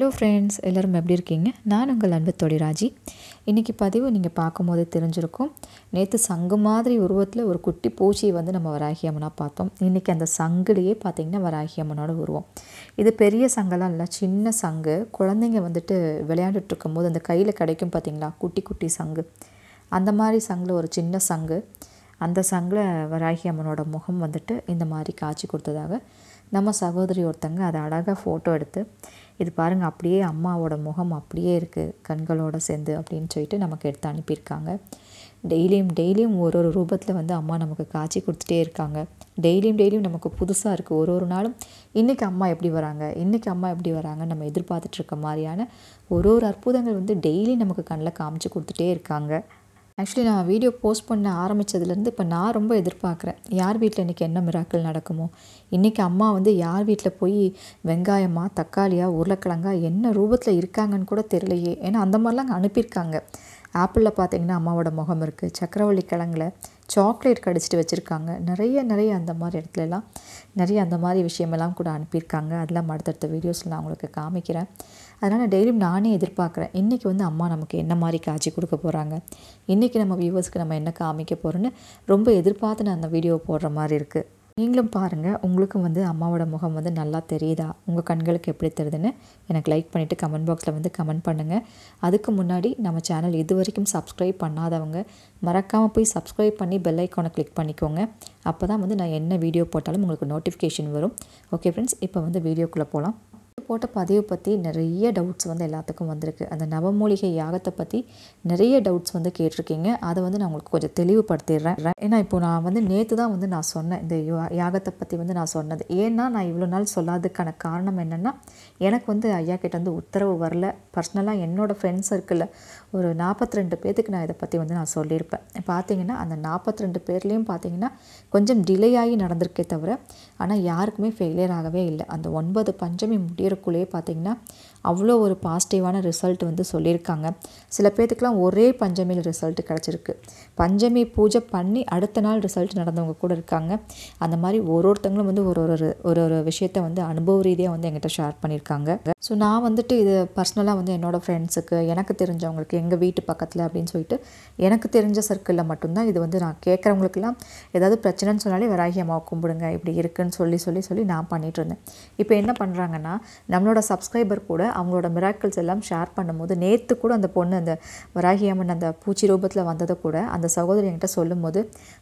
hello friends எல்லோரும் எப்படி இருக்கீங்க நான் உங்கள் அன்பு தொழிராஜி இன்றைக்கி பதிவு நீங்கள் பார்க்கும்போது தெரிஞ்சிருக்கும் நேற்று சங்கு மாதிரி உருவத்தில் ஒரு குட்டி பூச்சியை வந்து நம்ம வராகியம்மனாக பார்த்தோம் இன்றைக்கி அந்த சங்குலேயே பார்த்திங்கன்னா வராகியம்மனோட உருவம் இது பெரிய சங்கெல்லாம் இல்லை சின்ன சங்கு குழந்தைங்க வந்துட்டு விளையாண்டுட்டு இருக்கும்போது அந்த கையில் கிடைக்கும் பார்த்திங்களா குட்டி குட்டி சங்கு அந்த மாதிரி சங்கில் ஒரு சின்ன சங்கு அந்த சங்கில் வராகி அம்மனோட முகம் வந்துட்டு இந்த மாதிரி காட்சி கொடுத்ததாக நம்ம சகோதரி ஒருத்தங்க அதை அழகாக ஃபோட்டோ எடுத்து இது பாருங்கள் அப்படியே அம்மாவோட முகம் அப்படியே இருக்குது கண்களோடு சேர்ந்து அப்படின்னு சொல்லிட்டு நமக்கு எடுத்து அனுப்பியிருக்காங்க டெய்லியும் டெய்லியும் ஒரு ஒரு ரூபத்தில் வந்து அம்மா நமக்கு காய்ச்சி கொடுத்துட்டே இருக்காங்க டெய்லியும் டெய்லியும் நமக்கு புதுசாக இருக்குது ஒரு ஒரு நாளும் இன்றைக்கி அம்மா எப்படி வராங்க இன்றைக்கி அம்மா எப்படி வராங்கன்னு நம்ம எதிர்பார்த்துட்ருக்க மாதிரியான ஒரு ஒரு அற்புதங்கள் வந்து டெய்லி நமக்கு கண்ணில் காமிச்சு கொடுத்துட்டே இருக்காங்க ஆக்சுவலி நான் வீடியோ போஸ்ட் பண்ண ஆரம்பித்ததுலேருந்து இப்போ நான் ரொம்ப எதிர்பார்க்குறேன் யார் வீட்டில் இன்றைக்கி என்ன மிராக்கள் நடக்குமோ இன்றைக்கி அம்மா வந்து யார் வீட்டில் போய் வெங்காயமாக தக்காளியாக உருளைக்கிழங்கா என்ன ரூபத்தில் இருக்காங்கன்னு கூட தெரியலையே ஏன்னா அந்த மாதிரிலாம் அங்கே அனுப்பியிருக்காங்க ஆப்பிளில் பார்த்திங்கன்னா அம்மாவோட முகம் இருக்குது சக்கரவள்ளி கிழங்குல சாக்லேட் கடிச்சிட்டு வச்சுருக்காங்க நிறைய நிறைய அந்த மாதிரி இடத்துலலாம் நிறைய அந்த மாதிரி விஷயமெல்லாம் கூட அனுப்பியிருக்காங்க அதெல்லாம் அடுத்தடுத்த வீடியோஸில் நான் உங்களுக்கு காமிக்கிறேன் அதனால் டெய்லியும் நானே எதிர்பார்க்குறேன் இன்றைக்கி வந்து அம்மா நமக்கு என்ன மாதிரி காட்சி கொடுக்க போகிறாங்க இன்றைக்கி நம்ம வியூவர்ஸ்க்கு நம்ம என்ன காமிக்க போகிறோன்னு ரொம்ப எதிர்பார்த்து நான் அந்த வீடியோ போடுற மாதிரி இருக்குது நீங்களும் பாருங்கள் உங்களுக்கும் வந்து அம்மாவோட முகம் வந்து நல்லா தெரியுதா உங்கள் கண்களுக்கு எப்படி தெரியுதுன்னு எனக்கு லைக் பண்ணிவிட்டு கமெண்ட் பாக்ஸில் வந்து கமெண்ட் பண்ணுங்கள் அதுக்கு முன்னாடி நம்ம சேனல் இது வரைக்கும் சப்ஸ்கிரைப் பண்ணாதவங்க மறக்காமல் போய் சப்ஸ்கிரைப் பண்ணி பெல் ஐக்கானை கிளிக் பண்ணிக்கோங்க அப்போ தான் வந்து நான் என்ன வீடியோ போட்டாலும் உங்களுக்கு நோட்டிஃபிகேஷன் வரும் ஓகே ஃப்ரெண்ட்ஸ் இப்போ வந்து வீடியோக்குள்ளே போகலாம் போட்ட பதிவு பற்றி நிறைய டவுட்ஸ் வந்து எல்லாத்துக்கும் வந்திருக்கு அந்த நவமூலிகை யாகத்தை பற்றி நிறைய டவுட்ஸ் வந்து கேட்டிருக்கீங்க அதை வந்து நான் உங்களுக்கு கொஞ்சம் தெளிவுபடுத்திடுறேன் ஏன்னா இப்போ நான் வந்து நேற்று தான் வந்து நான் சொன்னேன் இந்த யாகத்தை பற்றி வந்து நான் சொன்னது ஏன்னா நான் இவ்வளோ நாள் சொல்லாததுக்கான காரணம் என்னென்னா எனக்கு வந்து ஐயா கிட்ட வந்து உத்தரவு வரல பர்சனலாக என்னோடய ஃப்ரெண்ட்ஸ் சர்க்கிளில் ஒரு நாற்பத்தி ரெண்டு பேர்த்துக்கு நான் இதை பற்றி வந்து நான் சொல்லியிருப்பேன் பார்த்தீங்கன்னா அந்த நாற்பத்தி ரெண்டு பேர்லேயும் பார்த்தீங்கன்னா கொஞ்சம் டிலே ஆகி நடந்திருக்கே தவிர ஆனால் யாருக்குமே ஃபெயிலியர் ஆகவே இல்லை அந்த ஒன்பது பஞ்சமி முடியறக்குள்ளேயே பார்த்திங்கன்னா அவ்வளோ ஒரு பாசிட்டிவான ரிசல்ட் வந்து சொல்லியிருக்காங்க சில பேர்த்துக்கெலாம் ஒரே பஞ்சமியில் ரிசல்ட் கிடச்சிருக்கு பஞ்சமி பூஜை பண்ணி அடுத்த நாள் ரிசல்ட் நடந்தவங்க கூட இருக்காங்க அந்த மாதிரி ஒரு ஒருத்தங்களும் வந்து ஒரு ஒரு ஒரு ஒரு விஷயத்த வந்து அனுபவ ரீதியாக வந்து எங்கிட்ட ஷேர் பண்ணியிருக்காங்க ஸோ நான் வந்துட்டு இது பர்சனலாக வந்து என்னோடய ஃப்ரெண்ட்ஸுக்கு எனக்கு தெரிஞ்சவங்களுக்கு எங்கள் வீட்டு பக்கத்தில் அப்படின்னு சொல்லிட்டு எனக்கு தெரிஞ்ச சர்க்கிளில் மட்டும்தான் இது வந்து நான் கேட்குறவங்களுக்குலாம் ஏதாவது பிரச்சனைன்னு சொன்னாலே வராகி அம்மா கும்பிடுங்க இப்படி இருக்குன்னு சொல்லி சொல்லி சொல்லி நான் பண்ணிகிட்டு இருந்தேன் இப்போ என்ன பண்ணுறாங்கன்னா நம்மளோட சப்ஸ்கிரைபர் கூட அவங்களோட மிராக்கிள்ஸ் எல்லாம் ஷேர் பண்ணும்போது நேற்று கூட அந்த பொண்ணு அந்த வராகி அம்மன் அந்த பூச்சி ரூபத்தில் வந்ததை கூட அந்த சகோதரி என்கிட்ட சொல்லும்போது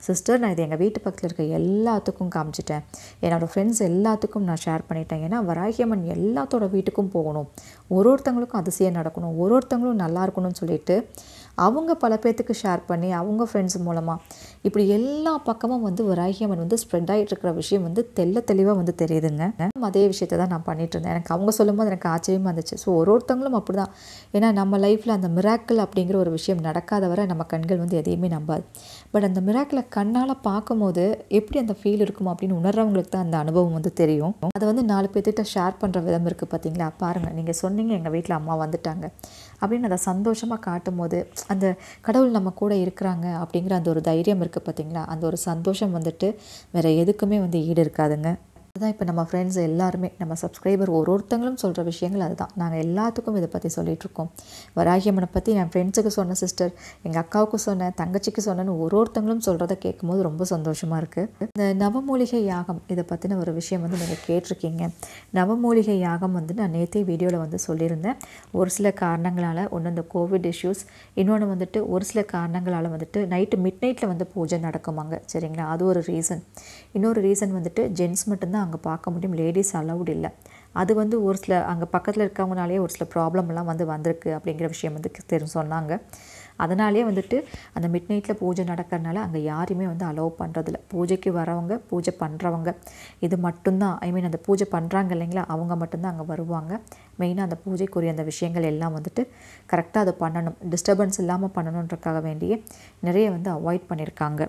சிஸ்டர் நான் இது எங்கள் வீட்டு பக்கத்தில் இருக்க எல்லாத்துக்கும் காமிச்சிட்டேன் என்னோடய ஃப்ரெண்ட்ஸ் எல்லாத்துக்கும் நான் ஷேர் பண்ணிட்டேன் ஏன்னா வராகி அம்மன் எல்லாத்தோட வீட்டுக்கும் எல்லாரும் போகணும் ஒரு ஒருத்தங்களுக்கும் அதிசயம் நடக்கணும் ஒரு ஒருத்தங்களும் நல்லா இருக்கணும்னு சொல்லிட்டு அவங்க பல பேர்த்துக்கு ஷேர் பண்ணி அவங்க ஃப்ரெண்ட்ஸ் மூலமாக இப்படி எல்லா பக்கமும் வந்து வராகியம்மன் வந்து ஸ்ப்ரெட் ஆகிட்டு இருக்கிற விஷயம் வந்து தெல்ல தெளிவாக வந்து தெரியுதுங்க அதே விஷயத்த தான் நான் பண்ணிகிட்டு இருந்தேன் எனக்கு அவங்க சொல்லும்போது எனக்கு ஆச்சரியமாக இருந்துச்சு ஸோ ஒரு ஒருத்தவங்களும் அப்படி தான் ஏன்னா நம்ம லைஃப்பில் அந்த மிராக்கிள் அப்படிங்கிற ஒரு விஷயம் நடக்காத வரை நம்ம கண்கள் வந்து எதையுமே நம்பாது பட் அந்த மிராக்கில் கண்ணால் பார்க்கும்போது எப்படி அந்த ஃபீல் இருக்குமோ அப்படின்னு உணர்றவங்களுக்கு தான் அந்த அனுபவம் வந்து தெரியும் அதை வந்து நாலு பேர்த்திட்ட ஷேர் பண்ணுற விதம் இருக்குது பார்த்தீங்களா பாருங்கள் நீங்கள் சொன்னீங்க எங்கள் வீட்டில் அம்மா வந்துட்டாங்க அப்படின்னு அதை சந்தோஷமாக காட்டும் போது அந்த கடவுள் நம்ம கூட இருக்கிறாங்க அப்படிங்கிற அந்த ஒரு தைரியம் இருக்குது இருக்குது பார்த்திங்களா அந்த ஒரு சந்தோஷம் வந்துட்டு வேறு எதுக்குமே வந்து ஈடு இருக்காதுங்க அதுதான் இப்போ நம்ம ஃப்ரெண்ட்ஸ் எல்லாருமே நம்ம சப்ஸ்கிரைபர் ஒரு ஒருத்தங்களும் சொல்கிற விஷயங்கள் அதுதான் நாங்கள் எல்லாத்துக்கும் இதை பற்றி சொல்லிகிட்ருக்கோம் வராகியம்மனை பற்றி என் ஃப்ரெண்ட்ஸுக்கு சொன்ன சிஸ்டர் எங்கள் அக்காவுக்கு சொன்னேன் தங்கச்சிக்கு சொன்னேன்னு ஒரு ஒருத்தங்களும் சொல்கிறத கேட்கும்போது ரொம்ப சந்தோஷமாக இருக்குது இந்த நவமூலிகை யாகம் இதை பற்றின ஒரு விஷயம் வந்து நீங்கள் கேட்டிருக்கீங்க நவமூலிகை யாகம் வந்து நான் நேற்றே வீடியோவில் வந்து சொல்லியிருந்தேன் ஒரு சில காரணங்களால் ஒன்று இந்த கோவிட் இஷ்யூஸ் இன்னொன்று வந்துட்டு ஒரு சில காரணங்களால் வந்துட்டு நைட்டு மிட் நைட்டில் வந்து பூஜை நடக்குமாங்க சரிங்களா அது ஒரு ரீசன் இன்னொரு ரீசன் வந்துட்டு ஜென்ஸ் மட்டும்தான் அங்கே பார்க்க முடியும் லேடிஸ் அலவுட் இல்லை அது வந்து ஒரு சில அங்கே பக்கத்தில் இருக்கவங்கனாலே ஒரு சில ப்ராப்ளம்லாம் வந்து வந்திருக்கு அப்படிங்கிற விஷயம் வந்து தெரிஞ்சு சொன்னாங்க அதனாலே வந்துட்டு அந்த மிட் நைட்டில் பூஜை நடக்கிறனால அங்கே யாரையுமே வந்து அலோவ் பண்ணுறதில்ல பூஜைக்கு வரவங்க பூஜை பண்ணுறவங்க இது மட்டும்தான் ஐ மீன் அந்த பூஜை பண்ணுறாங்க இல்லைங்களா அவங்க மட்டும்தான் அங்கே வருவாங்க மெயினாக அந்த பூஜைக்குரிய அந்த விஷயங்கள் எல்லாம் வந்துட்டு கரெக்டாக அதை பண்ணணும் டிஸ்டர்பன்ஸ் இல்லாமல் பண்ணணுன்றக்காக வேண்டியே நிறைய வந்து அவாய்ட் பண்ணியிருக்காங்க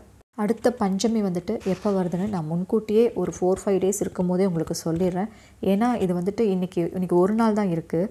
அடுத்த பஞ்சமி வந்துட்டு எப்போ வருதுன்னு நான் முன்கூட்டியே ஒரு ஃபோர் ஃபைவ் டேஸ் இருக்கும் போதே உங்களுக்கு சொல்லிடுறேன் ஏன்னா இது வந்துட்டு இன்றைக்கி இன்றைக்கி ஒரு நாள் தான் இருக்குது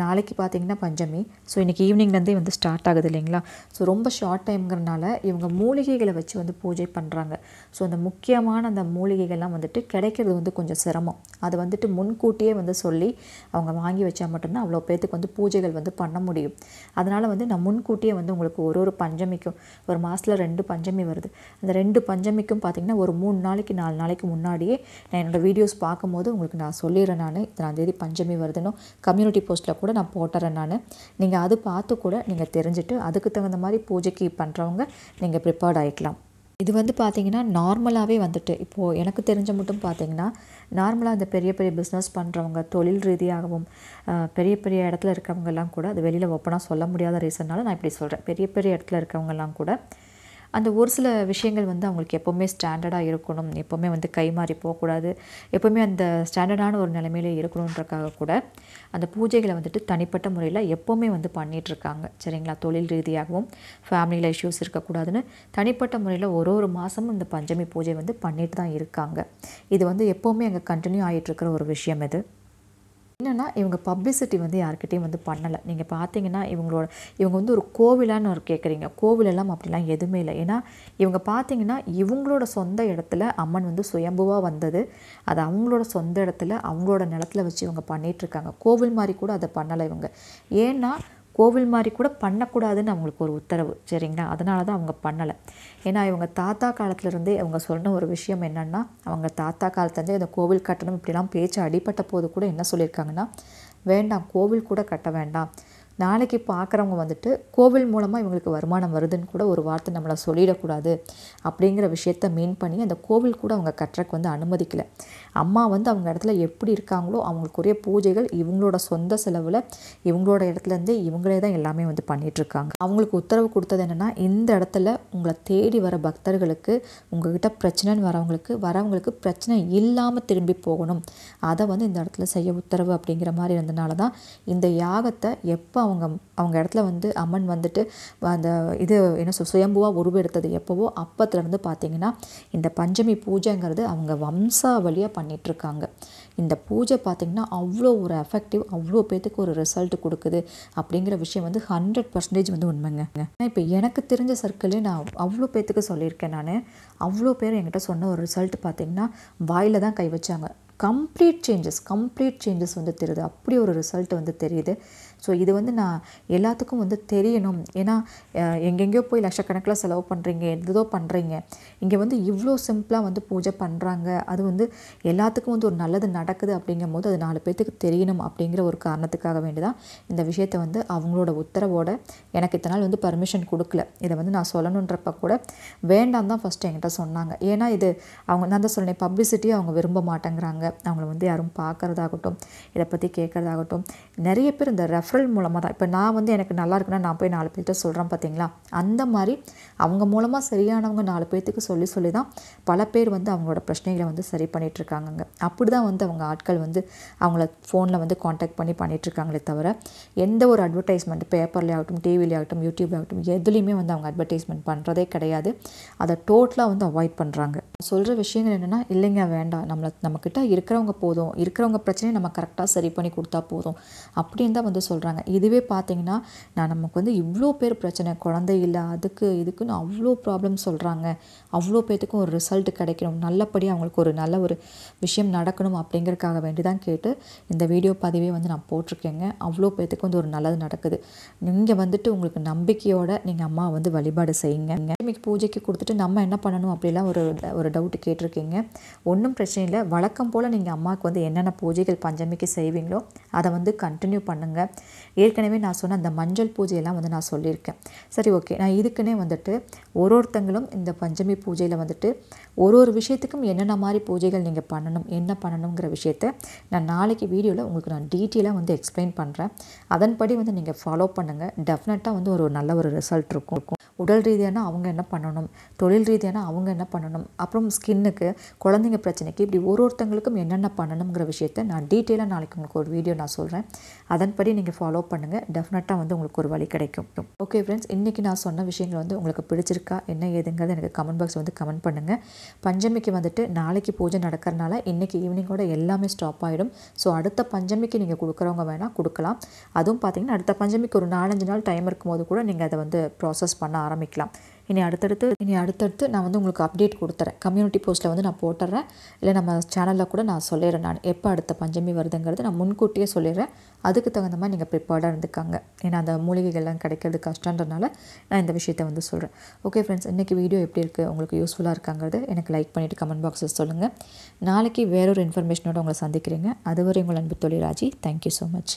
நாளைக்கு பார்த்திங்கன்னா பஞ்சமி ஸோ இன்றைக்கி ஈவினிங்லேருந்தே வந்து ஸ்டார்ட் ஆகுது இல்லைங்களா ஸோ ரொம்ப ஷார்ட் டைம்ங்கிறனால இவங்க மூலிகைகளை வச்சு வந்து பூஜை பண்ணுறாங்க ஸோ அந்த முக்கியமான அந்த மூலிகைகள்லாம் வந்துட்டு கிடைக்கிறது வந்து கொஞ்சம் சிரமம் அது வந்துட்டு முன்கூட்டியே வந்து சொல்லி அவங்க வாங்கி வச்சா மட்டும்தான் அவ்வளோ பேர்த்துக்கு வந்து பூஜைகள் வந்து பண்ண முடியும் அதனால் வந்து நான் முன்கூட்டியே வந்து உங்களுக்கு ஒரு ஒரு பஞ்சமிக்கும் ஒரு மாதத்தில் ரெண்டு பஞ்சமி வருது அந்த ரெண்டு பஞ்சமிக்கும் பார்த்திங்கன்னா ஒரு மூணு நாளைக்கு நாலு நாளைக்கு முன்னாடியே நான் என்னோடய வீடியோஸ் பார்க்கும்போது உங்களுக்கு நான் சொல்லிடுறேன் நான் இத்தனாந்தேதி தேதி பஞ்சமி வருதுன்னு கம்யூனிட்டி போஸ்ட்டில் கூட நான் போட்டுறேன் நான் நீங்கள் அது பார்த்து கூட நீங்கள் தெரிஞ்சுட்டு அதுக்கு தகுந்த மாதிரி பூஜைக்கு பண்ணுறவங்க நீங்கள் ப்ரிப்பேர்ட் ஆகிக்கலாம் இது வந்து பார்த்திங்கன்னா நார்மலாகவே வந்துட்டு இப்போது எனக்கு தெரிஞ்ச மட்டும் பார்த்திங்கன்னா நார்மலாக இந்த பெரிய பெரிய பிஸ்னஸ் பண்ணுறவங்க தொழில் ரீதியாகவும் பெரிய பெரிய இடத்துல இருக்கவங்கெல்லாம் கூட அது வெளியில் ஒப்பனாக சொல்ல முடியாத ரீசன்னால் நான் இப்படி சொல்கிறேன் பெரிய பெரிய இடத்துல இருக்கவங்கெல்லாம் கூட அந்த ஒரு சில விஷயங்கள் வந்து அவங்களுக்கு எப்போவுமே ஸ்டாண்டர்டாக இருக்கணும் எப்போவுமே வந்து கை மாறி போகக்கூடாது எப்போவுமே அந்த ஸ்டாண்டர்டான ஒரு நிலைமையில இருக்கணுன்றக்காக கூட அந்த பூஜைகளை வந்துட்டு தனிப்பட்ட முறையில் எப்போவுமே வந்து பண்ணிகிட்ருக்காங்க சரிங்களா தொழில் ரீதியாகவும் ஃபேமிலியில் இஷ்யூஸ் இருக்கக்கூடாதுன்னு தனிப்பட்ட முறையில் ஒரு ஒரு மாதமும் இந்த பஞ்சமி பூஜை வந்து பண்ணிட்டு தான் இருக்காங்க இது வந்து எப்போவுமே அங்கே கண்டினியூ ஆகிட்டுருக்கிற ஒரு விஷயம் இது என்னென்னா இவங்க பப்ளிசிட்டி வந்து யாருக்கிட்டையும் வந்து பண்ணலை நீங்கள் பார்த்தீங்கன்னா இவங்களோட இவங்க வந்து ஒரு கோவிலான்னு ஒரு கேட்குறீங்க கோவிலெல்லாம் அப்படிலாம் எதுவுமே இல்லை ஏன்னா இவங்க பார்த்தீங்கன்னா இவங்களோட சொந்த இடத்துல அம்மன் வந்து சுயம்புவாக வந்தது அது அவங்களோட சொந்த இடத்துல அவங்களோட நிலத்துல வச்சு இவங்க பண்ணிகிட்ருக்காங்க கோவில் மாதிரி கூட அதை பண்ணலை இவங்க ஏன்னா கோவில் மாதிரி கூட பண்ணக்கூடாதுன்னு அவங்களுக்கு ஒரு உத்தரவு சரிங்களா அதனால தான் அவங்க பண்ணலை ஏன்னா இவங்க தாத்தா காலத்துலேருந்தே அவங்க சொன்ன ஒரு விஷயம் என்னென்னா அவங்க தாத்தா காலத்துலேருந்தே இந்த கோவில் கட்டணம் இப்படிலாம் பேச்சு அடிப்பட்ட போது கூட என்ன சொல்லியிருக்காங்கன்னா வேண்டாம் கோவில் கூட கட்ட வேண்டாம் நாளைக்கு பார்க்குறவங்க வந்துட்டு கோவில் மூலமாக இவங்களுக்கு வருமானம் வருதுன்னு கூட ஒரு வார்த்தை நம்மளை சொல்லிடக்கூடாது அப்படிங்கிற விஷயத்த மீன் பண்ணி அந்த கோவில் கூட அவங்க கட்டுறக்கு வந்து அனுமதிக்கலை அம்மா வந்து அவங்க இடத்துல எப்படி இருக்காங்களோ அவங்களுக்குரிய பூஜைகள் இவங்களோட சொந்த செலவில் இவங்களோட இடத்துலேருந்து இவங்களே தான் எல்லாமே வந்து பண்ணிகிட்ருக்காங்க அவங்களுக்கு உத்தரவு கொடுத்தது என்னென்னா இந்த இடத்துல உங்களை தேடி வர பக்தர்களுக்கு உங்ககிட்ட பிரச்சனைன்னு வரவங்களுக்கு வரவங்களுக்கு பிரச்சனை இல்லாமல் திரும்பி போகணும் அதை வந்து இந்த இடத்துல செய்ய உத்தரவு அப்படிங்கிற மாதிரி இருந்தனால தான் இந்த யாகத்தை எப்போ அவங்க அவங்க இடத்துல வந்து அம்மன் வந்துட்டு அந்த இது என்ன சுயம்புவாக உருவெடுத்தது எப்போவோ அப்பத்துலேருந்து பார்த்தீங்கன்னா இந்த பஞ்சமி பூஜைங்கிறது அவங்க வம்சாவளியாக பண்ண பண்ணிகிட்ருக்காங்க இந்த பூஜை பார்த்திங்கன்னா அவ்வளோ ஒரு எஃபெக்டிவ் அவ்வளோ பேத்துக்கு ஒரு ரிசல்ட் கொடுக்குது அப்படிங்கிற விஷயம் வந்து ஹண்ட்ரட் பர்சன்டேஜ் வந்து உண்மைங்க ஏன்னா இப்போ எனக்கு தெரிஞ்ச சர்க்கிளே நான் அவ்வளோ பேத்துக்கு சொல்லியிருக்கேன் நான் அவ்வளோ பேர் என்கிட்ட சொன்ன ஒரு ரிசல்ட் பார்த்திங்கன்னா வாயில் தான் கை வச்சாங்க கம்ப்ளீட் சேஞ்சஸ் கம்ப்ளீட் சேஞ்சஸ் வந்து தெரியுது அப்படி ஒரு ரிசல்ட் வந்து தெரியுது ஸோ இது வந்து நான் எல்லாத்துக்கும் வந்து தெரியணும் ஏன்னா எங்கெங்கேயோ போய் லட்சக்கணக்கில் செலவு பண்ணுறீங்க எதுதோ பண்ணுறீங்க இங்கே வந்து இவ்வளோ சிம்பிளாக வந்து பூஜை பண்ணுறாங்க அது வந்து எல்லாத்துக்கும் வந்து ஒரு நல்லது நடக்குது அப்படிங்கும் போது அது நாலு பேர்த்துக்கு தெரியணும் அப்படிங்கிற ஒரு காரணத்துக்காக வேண்டி தான் இந்த விஷயத்தை வந்து அவங்களோட உத்தரவோட எனக்கு இத்தனை நாள் வந்து பர்மிஷன் கொடுக்கல இதை வந்து நான் சொல்லணுன்றப்ப கூட வேண்டாம் தான் ஃபஸ்ட்டு என்கிட்ட சொன்னாங்க ஏன்னா இது அவங்க நான் தான் சொன்னேன் பப்ளிசிட்டி அவங்க விரும்ப மாட்டேங்கிறாங்க அவங்கள வந்து யாரும் பார்க்குறதாகட்டும் இதை பற்றி கேட்குறதாகட்டும் நிறைய பேர் இந்த ரெஃபர் ரெஃபரல் மூலமாக தான் இப்போ நான் வந்து எனக்கு நல்லா இருக்குன்னா நான் போய் நாலு பேர்கிட்ட சொல்கிறேன் பார்த்தீங்களா அந்த மாதிரி அவங்க மூலமாக சரியானவங்க நாலு பேர்த்துக்கு சொல்லி சொல்லி தான் பல பேர் வந்து அவங்களோட பிரச்சனைகளை வந்து சரி பண்ணிகிட்ருக்காங்கங்க அப்படி தான் வந்து அவங்க ஆட்கள் வந்து அவங்கள ஃபோனில் வந்து காண்டாக்ட் பண்ணி பண்ணிகிட்ருக்காங்களே தவிர எந்த ஒரு அட்வர்டைஸ்மெண்ட் பேப்பர்லேயே ஆகட்டும் டிவிலே ஆகட்டும் யூடியூப்ல ஆகட்டும் எதுலேயுமே வந்து அவங்க அட்வர்டைஸ்மெண்ட் பண்ணுறதே கிடையாது அதை டோட்டலாக வந்து அவாய்ட் பண்ணுறாங்க சொல்கிற விஷயங்கள் என்னென்னா இல்லைங்க வேண்டாம் நம்மளை நம்மக்கிட்ட இருக்கிறவங்க போதும் இருக்கிறவங்க பிரச்சனையை நம்ம கரெக்டாக சரி பண்ணி கொடுத்தா போதும் அப்படின்னு தான் வந்து சொல்ல சொல்கிறாங்க இதுவே பார்த்திங்கன்னா நான் நமக்கு வந்து இவ்வளோ பேர் பிரச்சனை குழந்தை இல்லை அதுக்கு இதுக்குன்னு அவ்வளோ ப்ராப்ளம் சொல்கிறாங்க அவ்வளோ பேர்த்துக்கும் ஒரு ரிசல்ட் கிடைக்கணும் நல்லபடியாக அவங்களுக்கு ஒரு நல்ல ஒரு விஷயம் நடக்கணும் அப்படிங்கிறதுக்காக வேண்டி தான் கேட்டு இந்த வீடியோ பதிவே வந்து நான் போட்டிருக்கேங்க அவ்வளோ பேர்த்துக்கு வந்து ஒரு நல்லது நடக்குது நீங்கள் வந்துட்டு உங்களுக்கு நம்பிக்கையோட நீங்கள் அம்மா வந்து வழிபாடு செய்யுங்க இன்னைக்கு பூஜைக்கு கொடுத்துட்டு நம்ம என்ன பண்ணணும் அப்படிலாம் ஒரு ஒரு டவுட்டு கேட்டிருக்கீங்க ஒன்றும் பிரச்சனை இல்லை வழக்கம் போல் நீங்கள் அம்மாவுக்கு வந்து என்னென்ன பூஜைகள் பஞ்சமிக்கு செய்வீங்களோ அதை வந்து கண்டினியூ பண்ணுங்கள் ஏற்கனவே நான் சொன்ன அந்த மஞ்சள் பூஜையெல்லாம் வந்து நான் சொல்லியிருக்கேன் சரி ஓகே நான் இதுக்குன்னே வந்துட்டு ஒரு ஒருத்தங்களும் இந்த பஞ்சமி பூஜையில் வந்துட்டு ஒரு ஒரு விஷயத்துக்கும் என்னென்ன மாதிரி பூஜைகள் நீங்கள் பண்ணணும் என்ன பண்ணணுங்கிற விஷயத்த நான் நாளைக்கு வீடியோவில் உங்களுக்கு நான் டீட்டெயிலாக வந்து எக்ஸ்பிளைன் பண்ணுறேன் அதன்படி வந்து நீங்கள் ஃபாலோ பண்ணுங்கள் டெஃபினட்டாக வந்து ஒரு நல்ல ஒரு ரிசல்ட் இருக்கும் உடல் ரீதியான அவங்க என்ன பண்ணணும் தொழில் ரீதியான அவங்க என்ன பண்ணணும் அப்புறம் ஸ்கின்னுக்கு குழந்தைங்க பிரச்சனைக்கு இப்படி ஒரு ஒருத்தங்களுக்கும் என்னென்ன பண்ணணுங்கிற விஷயத்த நான் டீட்டெயிலாக நாளைக்கு உங்களுக்கு ஒரு வீடியோ நான் சொல்கிறேன் அதன்படி நீங்கள் ஃபாலோ பண்ணுங்கள் டெஃபினட்டாக வந்து உங்களுக்கு ஒரு வழி கிடைக்கும் ஓகே ஃப்ரெண்ட்ஸ் இன்றைக்கி நான் சொன்ன விஷயங்கள் வந்து உங்களுக்கு பிடிச்சிருக்கா என்ன ஏதுங்கிறது எனக்கு கமெண்ட் பாக்ஸ் வந்து கமெண்ட் பண்ணுங்கள் பஞ்சமிக்கு வந்துட்டு நாளைக்கு பூஜை நடக்கிறனால இன்றைக்கி ஈவினிங்கோட எல்லாமே ஸ்டாப் ஆகிடும் ஸோ அடுத்த பஞ்சமிக்கு நீங்கள் கொடுக்குறவங்க வேணால் கொடுக்கலாம் அதுவும் பார்த்திங்கன்னா அடுத்த பஞ்சமிக்கு ஒரு நாலஞ்சு நாள் டைம் இருக்கும்போது கூட நீங்கள் அதை வந்து ப்ராசஸ் பண்ண ஆரம்பிக்கலாம் இனி அடுத்தடுத்து இனி அடுத்தடுத்து நான் வந்து உங்களுக்கு அப்டேட் கொடுத்துறேன் கம்யூனிட்டி போஸ்ட்டில் வந்து நான் போட்டுறேன் இல்லை நம்ம சேனலில் கூட நான் சொல்லிடுறேன் நான் எப்போ அடுத்த பஞ்சமி வருதுங்கிறது நான் முன்கூட்டியே சொல்லிடுறேன் அதுக்கு தகுந்த மாதிரி நீங்கள் ப்ரிப்பேர்டாக இருந்துக்காங்க ஏன்னா அந்த மூலிகைகள்லாம் கிடைக்கிறது கஷ்டன்றதுனால நான் இந்த விஷயத்த வந்து சொல்கிறேன் ஓகே ஃப்ரெண்ட்ஸ் இன்றைக்கி வீடியோ எப்படி இருக்குது உங்களுக்கு யூஸ்ஃபுல்லாக இருக்காங்கிறது எனக்கு லைக் பண்ணிவிட்டு கமெண்ட் பாக்ஸில் சொல்லுங்கள் நாளைக்கு வேறொரு இன்ஃபர்மேஷனோட உங்களை சந்திக்கிறீங்க அதுவரை உங்கள் அன்பு தொழிலாஜி தேங்க்யூ ஸோ மச்